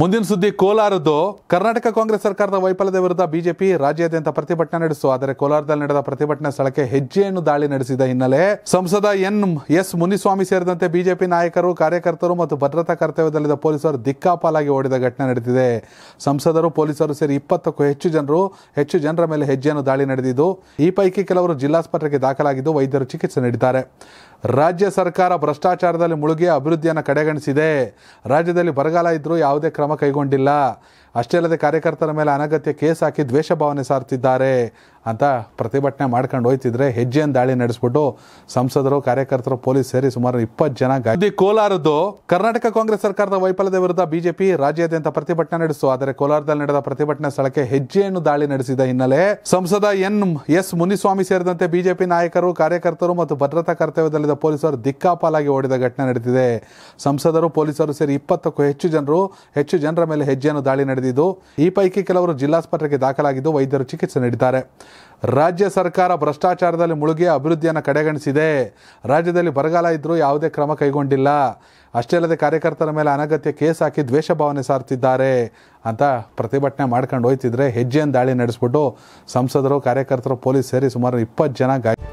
ಮುಂದಿನ ಸುದ್ದಿ ಕೋಲಾರದ್ದು ಕರ್ನಾಟಕ ಕಾಂಗ್ರೆಸ್ ಸರ್ಕಾರದ ವೈಫಲ್ಯದ ವಿರುದ್ಧ ಬಿಜೆಪಿ ರಾಜ್ಯಾದ್ಯಂತ ಪ್ರತಿಭಟನೆ ನಡೆಸು ಆದರೆ ಕೋಲಾರದಲ್ಲಿ ನಡೆದ ಪ್ರತಿಭಟನೆ ಸ್ಥಳಕ್ಕೆ ಹೆಜ್ಜೆಯನ್ನು ದಾಳಿ ನಡೆಸಿದ ಹಿನ್ನೆಲೆ ಸಂಸದ ಎನ್ ಎಸ್ ಮುನಿಸ್ವಾಮಿ ಸೇರಿದಂತೆ ಬಿಜೆಪಿ ನಾಯಕರು ಕಾರ್ಯಕರ್ತರು ಮತ್ತು ಭದ್ರತಾ ಕರ್ತವ್ಯದಲ್ಲಿದ್ದ ಪೊಲೀಸರು ದಿಕ್ಕಾಪಾಲಾಗಿ ಓಡಿದ ಘಟನೆ ನಡೆದಿದೆ ಸಂಸದರು ಪೊಲೀಸರು ಸೇರಿ ಇಪ್ಪತ್ತಕ್ಕೂ ಹೆಚ್ಚು ಜನರು ಹೆಚ್ಚು ಜನರ ಮೇಲೆ ಹೆಜ್ಜೆಯನ್ನು ದಾಳಿ ನಡೆದಿದ್ದು ಈ ಪೈಕಿ ಕೆಲವರು ಜಿಲ್ಲಾಸ್ಪತ್ರೆಗೆ ದಾಖಲಾಗಿದ್ದು ವೈದ್ಯರು ಚಿಕಿತ್ಸೆ ನೀಡಿದ್ದಾರೆ ರಾಜ್ಯ ಸರ್ಕಾರ ಭ್ರಷ್ಟಾಚಾರದಲ್ಲಿ ಮುಳುಗಿ ಅಭಿವೃದ್ಧಿಯನ್ನು ಕಡೆಗಣಿಸಿದೆ ರಾಜ್ಯದಲ್ಲಿ ಬರಗಾಲ ಇದ್ದರೂ ಯಾವುದೇ ಕ್ರಮ ಕೈಗೊಂಡಿಲ್ಲ ಅಷ್ಟೇ ಅಲ್ಲದೆ ಕಾರ್ಯಕರ್ತರ ಮೇಲೆ ಅನಗತ್ಯ ಕೇಸ್ ಹಾಕಿ ದ್ವೇಷ ಭಾವನೆ ಸಾರ್ತಿದ್ದಾರೆ ಅಂತ ಪ್ರತಿಭಟನೆ ಮಾಡ್ಕೊಂಡು ಹೋಯ್ತಿದ್ರೆ ಹೆಜ್ಜೆಯನ್ನು ದಾಳಿ ನಡೆಸ್ಬಿಟ್ಟು ಸಂಸದರು ಕಾರ್ಯಕರ್ತರು ಪೊಲೀಸ್ ಸೇರಿ ಸುಮಾರು ಇಪ್ಪತ್ತು ಜನ ಗಾಯ ಕೋಲಾರದ್ದು ಕರ್ನಾಟಕ ಕಾಂಗ್ರೆಸ್ ಸರ್ಕಾರದ ವೈಫಲ್ಯದ ವಿರುದ್ಧ ಬಿಜೆಪಿ ರಾಜ್ಯಾದ್ಯಂತ ಪ್ರತಿಭಟನೆ ನಡೆಸಿತು ಆದರೆ ಕೋಲಾರದಲ್ಲಿ ನಡೆದ ಪ್ರತಿಭಟನೆ ಸ್ಥಳಕ್ಕೆ ಹೆಜ್ಜೆಯನ್ನು ದಾಳಿ ನಡೆಸಿದ ಹಿನ್ನೆಲೆ ಸಂಸದ ಎನ್ ಎಸ್ ಮುನಿಸ್ವಾಮಿ ಸೇರಿದಂತೆ ಬಿಜೆಪಿ ನಾಯಕರು ಕಾರ್ಯಕರ್ತರು ಮತ್ತು ಭದ್ರತಾ ಕರ್ತವ್ಯದಲ್ಲಿದ್ದ ಪೊಲೀಸರು ದಿಕ್ಕಾಪಾಲಾಗಿ ಓಡಿದ ಘಟನೆ ನಡೆದಿದೆ ಸಂಸದರು ಪೊಲೀಸರು ಸೇರಿ ಇಪ್ಪತ್ತಕ್ಕೂ ಹೆಚ್ಚು ಜನರು ಹೆಚ್ಚು ಜನರ ಮೇಲೆ ಹೆಜ್ಜೆಯನ್ನು ದಾಳಿ ನಡೆದಿದೆ ಹಿಡಿದಿದ್ದು ಈ ಪೈಕಿ ಕೆಲವರು ಜಿಲ್ಲಾಸ್ಪತ್ರೆಗೆ ದಾಖಲಾಗಿದ್ದು ವೈದ್ಯರು ಚಿಕಿತ್ಸೆ ನೀಡಿದ್ದಾರೆ ರಾಜ್ಯ ಸರ್ಕಾರ ಭ್ರಷ್ಟಾಚಾರದಲ್ಲಿ ಮುಳುಗಿ ಅಭಿವೃದ್ಧಿಯನ್ನು ಕಡೆಗಣಿಸಿದೆ ರಾಜ್ಯದಲ್ಲಿ ಬರಗಾಲ ಇದ್ದರೂ ಯಾವುದೇ ಕ್ರಮ ಕೈಗೊಂಡಿಲ್ಲ ಅಷ್ಟೇ ಅಲ್ಲದೆ ಕಾರ್ಯಕರ್ತರ ಮೇಲೆ ಅನಗತ್ಯ ಕೇಸ್ ಹಾಕಿ ದ್ವೇಷ ಭಾವನೆ ಸಾರ್ತಿದ್ದಾರೆ ಅಂತ ಪ್ರತಿಭಟನೆ ಮಾಡ್ಕೊಂಡು ಹೋಯ್ತಿದ್ರೆ ಹೆಜ್ಜೆಯನ್ನು ದಾಳಿ ನಡೆಸ್ಬಿಟ್ಟು ಸಂಸದರು ಕಾರ್ಯಕರ್ತರು ಪೊಲೀಸ್ ಸೇರಿ ಸುಮಾರು ಇಪ್ಪತ್ತು ಜನ ಗಾಯ